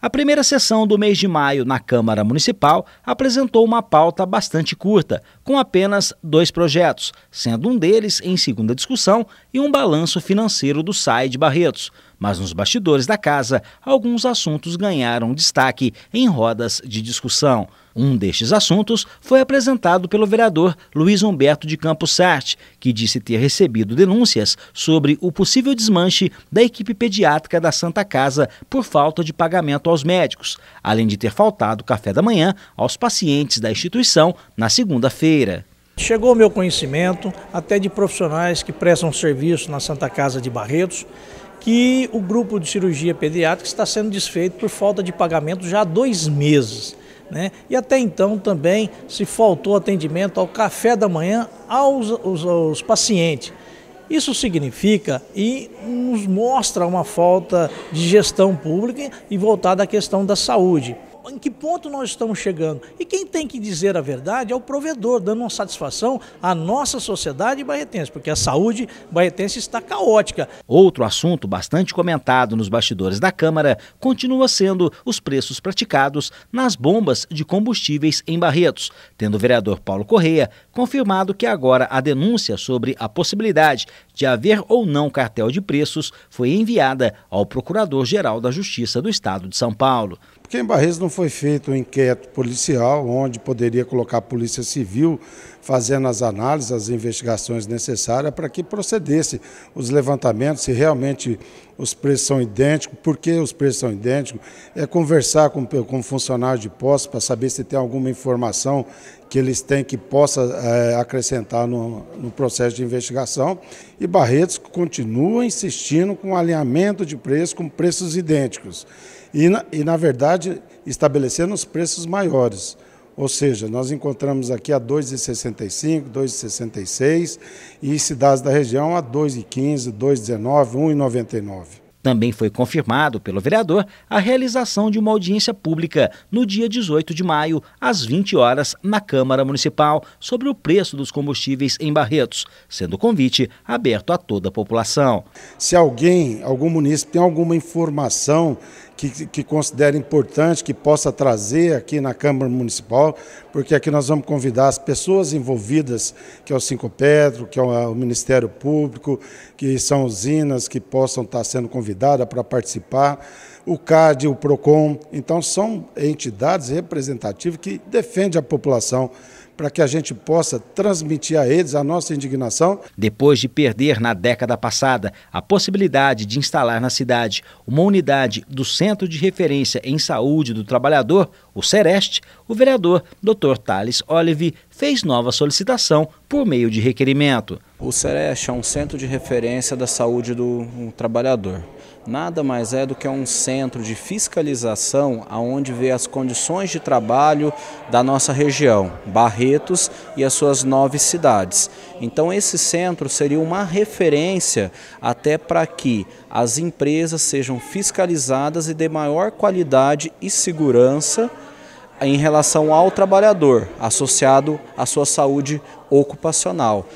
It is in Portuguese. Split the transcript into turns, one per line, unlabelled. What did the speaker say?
A primeira sessão do mês de maio na Câmara Municipal apresentou uma pauta bastante curta, com apenas dois projetos, sendo um deles em segunda discussão e um balanço financeiro do SAI de Barretos mas nos bastidores da casa, alguns assuntos ganharam destaque em rodas de discussão. Um destes assuntos foi apresentado pelo vereador Luiz Humberto de Campos Sart que disse ter recebido denúncias sobre o possível desmanche da equipe pediátrica da Santa Casa por falta de pagamento aos médicos, além de ter faltado café da manhã aos pacientes da instituição na
segunda-feira. Chegou ao meu conhecimento, até de profissionais que prestam serviço na Santa Casa de Barretos, que o grupo de cirurgia pediátrica está sendo desfeito por falta de pagamento já há dois meses. Né? E até então também se faltou atendimento ao café da manhã aos, aos, aos pacientes. Isso significa e nos mostra uma falta de gestão pública e voltada à questão da saúde em que ponto nós estamos chegando. E quem tem que dizer a verdade é o provedor, dando uma satisfação à nossa sociedade barretense, porque a saúde barretense está
caótica. Outro assunto bastante comentado nos bastidores da Câmara continua sendo os preços praticados nas bombas de combustíveis em Barretos, tendo o vereador Paulo Correia confirmado que agora a denúncia sobre a possibilidade de haver ou não cartel de preços foi enviada ao Procurador-Geral da Justiça do Estado de São
Paulo. Porque em Barreiros não foi feito um inquérito policial onde poderia colocar a polícia civil fazendo as análises, as investigações necessárias para que procedesse os levantamentos, se realmente os preços são idênticos, por que os preços são idênticos, é conversar com, com funcionário de posse para saber se tem alguma informação que eles têm que possa é, acrescentar no, no, processo de investigação. E Barretos continua insistindo com alinhamento de preços com preços idênticos. E na, e, na verdade, estabelecendo os preços maiores. Ou seja, nós encontramos aqui a 2,65, 2,66 e cidades da região a 2,15, 2,19, 1,99.
Também foi confirmado pelo vereador a realização de uma audiência pública no dia 18 de maio, às 20 horas, na Câmara Municipal, sobre o preço dos combustíveis em Barretos, sendo o convite aberto a toda a população.
Se alguém, algum munícipe, tem alguma informação que, que considera importante, que possa trazer aqui na Câmara Municipal, porque aqui nós vamos convidar as pessoas envolvidas, que é o Cinco Pedro que é o Ministério Público, que são usinas que possam estar sendo convidadas convidada para participar, o CAD, o PROCON. Então, são entidades representativas que defendem a população para que a gente possa transmitir a eles a nossa indignação.
Depois de perder na década passada a possibilidade de instalar na cidade uma unidade do Centro de Referência em Saúde do Trabalhador, o Sereste, o vereador Dr. Thales Olive fez nova solicitação por meio de requerimento.
O Sereste é um centro de referência da saúde do trabalhador nada mais é do que um centro de fiscalização aonde vê as condições de trabalho da nossa região, barreiras e as suas nove cidades. Então esse centro seria uma referência até para que as empresas sejam fiscalizadas e de maior qualidade e segurança em relação ao trabalhador, associado à sua saúde ocupacional.